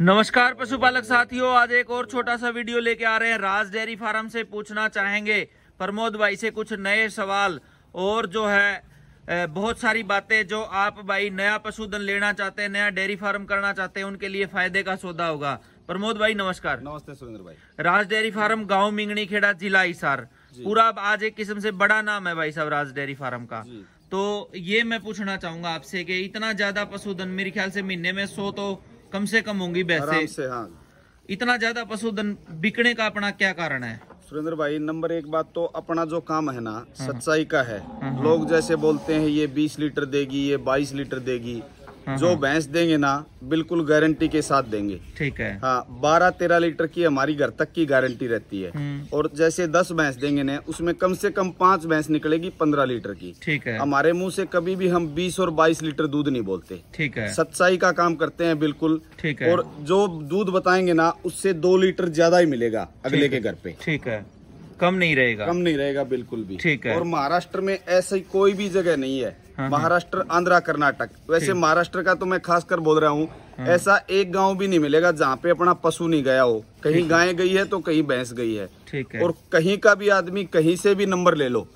नमस्कार पशुपालक साथियों आज एक और छोटा सा वीडियो लेके आ रहे हैं राज डेयरी फार्म से पूछना चाहेंगे प्रमोद भाई से कुछ नए सवाल और जो है बहुत सारी बातें जो आप भाई नया पशुधन लेना चाहते हैं नया डेयरी फार्म करना चाहते हैं उनके लिए फायदे का सौदा होगा प्रमोद भाई नमस्कार नमस्ते सुरेंद्र भाई राज डेयरी फार्म गाँव मिंगनी खेड़ा जिला हिसार पूरा आज एक किस्म से बड़ा नाम है भाई साहब राज डेयरी फार्म का तो ये मैं पूछना चाहूंगा आपसे कि इतना ज्यादा पशुधन मेरे ख्याल से महीने में सो तो कम से कम होंगी वैसे से हाँ इतना ज्यादा पशुधन बिकने का अपना क्या कारण है सुरेंद्र भाई नंबर एक बात तो अपना जो काम है ना हाँ। सच्चाई का है हाँ, हाँ। लोग जैसे बोलते हैं ये 20 लीटर देगी ये 22 लीटर देगी हम्म, जो हम्म। भैंस देंगे ना बिल्कुल गारंटी के साथ देंगे ठीक है हाँ बारह तेरह लीटर की हमारी घर तक की गारंटी रहती है हम्म। और जैसे दस भैंस देंगे ना उसमें कम से कम पांच भैंस निकलेगी पंद्रह लीटर की ठीक है हमारे मुंह से कभी भी हम बीस और बाईस लीटर दूध नहीं बोलते ठीक है सच्चाई का काम करते हैं बिल्कुल ठीक है और जो दूध बताएंगे ना उससे दो लीटर ज्यादा ही मिलेगा अगले के घर पे ठीक है कम नहीं रहेगा कम नहीं रहेगा बिल्कुल भी ठीक है और महाराष्ट्र में ऐसी कोई भी जगह नहीं है हाँ, हाँ। महाराष्ट्र आंध्रा कर्नाटक वैसे महाराष्ट्र का तो मैं खास कर बोल रहा हूँ हाँ। ऐसा एक गांव भी नहीं मिलेगा जहाँ पे अपना पशु नहीं गया हो कहीं गाय गई है तो कहीं भैंस गई है ठीक है और कहीं का भी आदमी कहीं से भी नंबर ले लो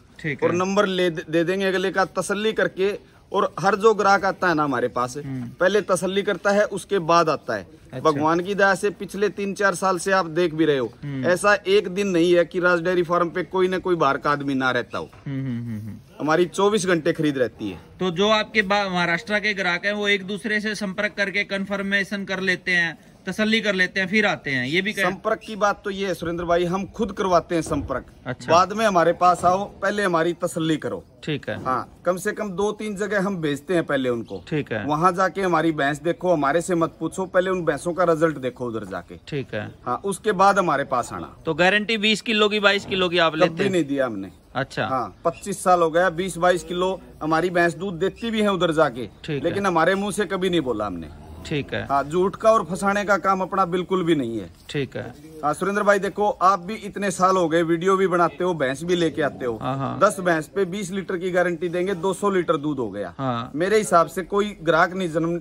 और नंबर ले दे देंगे अगले का तसल्ली करके और हर जो ग्राहक आता है ना हमारे पास हम्म। पहले तसल्ली करता है उसके बाद आता है अच्छा। भगवान की दया से पिछले तीन चार साल से आप देख भी रहे हो हम्म। ऐसा एक दिन नहीं है कि राज डेयरी फार्म पे कोई ना कोई बाहर का आदमी ना रहता हो हम्म, हमारी 24 घंटे खरीद रहती है तो जो आपके महाराष्ट्र के ग्राहक है वो एक दूसरे से संपर्क करके कंफर्मेशन कर लेते हैं तसल्ली कर लेते हैं फिर आते हैं ये भी कर... संपर्क की बात तो ये है सुरेंद्र भाई हम खुद करवाते हैं संपर्क अच्छा बाद में हमारे पास आओ पहले हमारी तसल्ली करो ठीक है हाँ कम से कम दो तीन जगह हम भेजते हैं पहले उनको ठीक है वहाँ जाके हमारी भैंस देखो हमारे से मत पूछो पहले उन भैंसों का रिजल्ट देखो उधर जाके ठीक है हाँ उसके बाद हमारे पास आना तो गारंटी बीस किलो की बाईस किलो की आप लेते नहीं दिया हमने अच्छा हाँ पच्चीस साल हो गया बीस बाईस किलो हमारी भैंस दूध देती भी है उधर जाके लेकिन हमारे मुँह से कभी नहीं बोला हमने ठीक है हाँ झूठ का और फंसाने का काम अपना बिल्कुल भी नहीं है ठीक है हाँ सुरेंद्र भाई देखो आप भी इतने साल हो गए वीडियो भी बनाते हो भैंस भी लेके आते हो हाँ, हाँ। दस भैंस पे बीस लीटर की गारंटी देंगे दो सौ लीटर दूध हो गया हाँ। मेरे हिसाब से कोई ग्राहक ने जन्म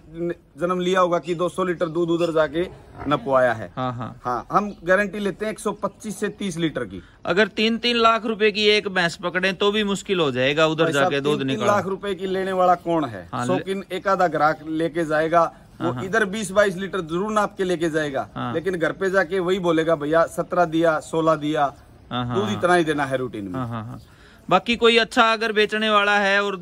जन्म लिया होगा कि दो सौ लीटर दूध उधर जाके नपवाया है हाँ, हाँ।, हाँ हम गारंटी लेते हैं एक सौ पच्चीस से तीस लीटर की अगर तीन तीन लाख रूपए की एक भैंस पकड़े तो भी मुश्किल हो जाएगा उधर जाके दूध निकल लाख रूपये की लेने वाला कौन है शौकीन एक आधा ग्राहक लेके जाएगा वो हाँ, हाँ। इधर 20-22 लीटर जरूर नाप के लेके जाएगा हाँ। लेकिन घर पे जाके वही बोलेगा भैया सत्रह दिया सोलह दिया दूध इतना ही देना है रूटीन में बाकी कोई अच्छा अगर बेचने वाला है और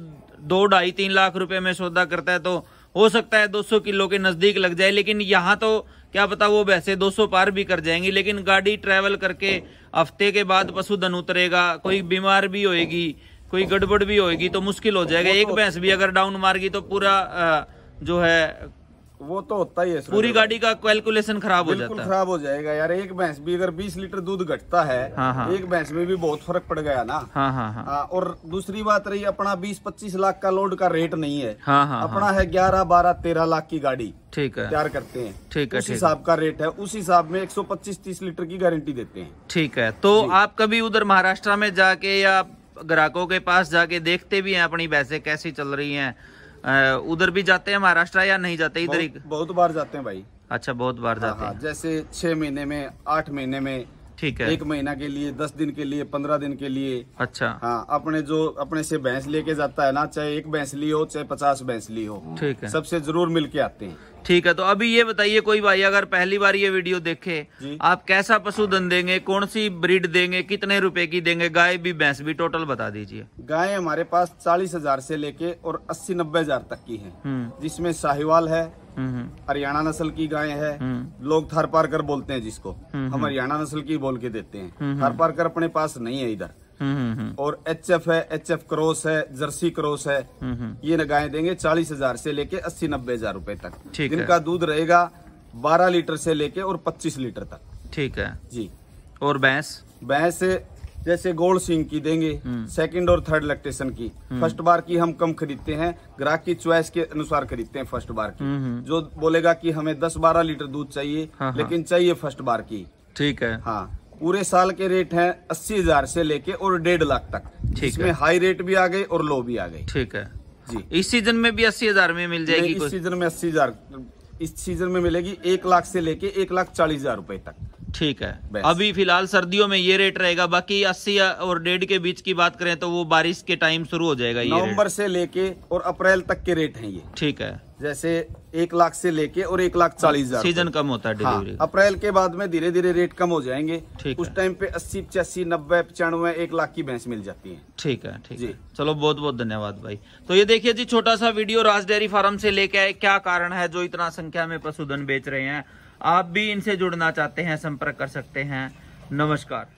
दो ढाई तीन लाख रुपए में सौदा करता है तो हो सकता है 200 किलो के नजदीक लग जाए लेकिन यहाँ तो क्या पता वो वैसे 200 पार भी कर जाएंगी लेकिन गाड़ी ट्रेवल करके हफ्ते के बाद पशुधन उतरेगा कोई बीमार भी होएगी कोई गड़बड़ भी होएगी तो मुश्किल हो जाएगा तो एक भैंस भी अगर डाउन मारगी तो पूरा जो है वो तो होता ही है पूरी गाड़ी का कैलकुलेशन खराब हो जाता है खराब हो जाएगा यार एक भैंस भी अगर 20 लीटर दूध घटता है हाँ हाँ। एक भैंस में भी बहुत फर्क पड़ गया ना हाँ हाँ हाँ। आ, हाँ, और दूसरी बात रही अपना 20-25 लाख का लोड का रेट नहीं है हाँ हाँ, हाँ। अपना हाँ। है 11-12-13 लाख की गाड़ी ठीक है तैयार करते हैं ठीक है उस हिसाब का रेट है उस हिसाब में एक सौ लीटर की गारंटी देते हैं ठीक है तो आप कभी उधर महाराष्ट्र में जाके या ग्राहकों के पास जाके देखते भी है अपनी भैंसे कैसी चल रही है उधर भी जाते हैं महाराष्ट्र या नहीं जाते इधर ही बहुत बार जाते हैं भाई अच्छा बहुत बार हाँ, जाते हाँ, हैं जैसे छह महीने में आठ महीने में ठीक है एक महीना के लिए दस दिन के लिए पंद्रह दिन के लिए अच्छा हाँ अपने जो अपने से भैंस लेके जाता है ना चाहे एक भैंस ली हो चाहे पचास भैंस ली हो ठीक है सबसे जरूर मिल के आते हैं ठीक है तो अभी ये बताइए कोई भाई अगर पहली बार ये वीडियो देखे आप कैसा पशुधन देंगे कौन सी ब्रीड देंगे कितने रुपए की देंगे गाय भी भैंस भी टोटल बता दीजिए गाय हमारे पास चालीस हजार से लेके और अस्सी नब्बे हजार तक की है हम्म। जिसमें साहिवाल है हरियाणा नस्ल की गाय है हम्म। लोग थर पार कर बोलते हैं जिसको हम्म, हम हम्म। हरियाणा नस्ल की बोल के देते हैं थर पार कर अपने पास नहीं है इधर और एच एफ है एच एफ क्रॉस है जर्सी क्रॉस है ये गाय देंगे चालीस हजार से लेके अस्सी नब्बे हजार रूपए तक इनका दूध रहेगा बारह लीटर से लेके और पच्चीस लीटर तक ठीक है जी और भैंस भैंस जैसे गोल्ड सिंह की देंगे सेकंड हम्म। और थर्ड लैक्टेशन की फर्स्ट हम्म। बार की हम कम खरीदते हैं ग्राहक की च्वाइस के अनुसार खरीदते हैं फर्स्ट बार की हम्म, जो बोलेगा कि हमें दस बारह लीटर दूध चाहिए हाँ, हाँ। लेकिन चाहिए फर्स्ट बार की ठीक है हाँ पूरे साल के रेट हैं अस्सी हजार से लेके और डेढ़ लाख तक इसमें हाई रेट भी आ गए और लो भी आ गए ठीक है जी इस सीजन में भी अस्सी हजार में मिल जाएगी इस सीजन में अस्सी हजार इस सीजन में मिलेगी एक लाख से लेके एक लाख चालीस हजार रूपए तक ठीक है अभी फिलहाल सर्दियों में ये रेट रहेगा बाकी अस्सी और डेढ़ के बीच की बात करें तो वो बारिश के टाइम शुरू हो जाएगा ये नवंबर से लेके और अप्रैल तक के रेट हैं ये ठीक है जैसे एक लाख से लेके और एक लाख चालीस हजार सीजन कम होता है हाँ, अप्रैल के बाद में धीरे धीरे रेट कम हो जाएंगे उस टाइम पे अस्सी पचासी नब्बे पचानवे एक लाख की भैंस मिल जाती है ठीक है ठीक है चलो बहुत बहुत धन्यवाद भाई तो ये देखिए जी छोटा सा वीडियो राज डेयरी फार्म से लेके आए क्या कारण है जो इतना संख्या में पशुधन बेच रहे हैं आप भी इनसे जुड़ना चाहते हैं संपर्क कर सकते हैं नमस्कार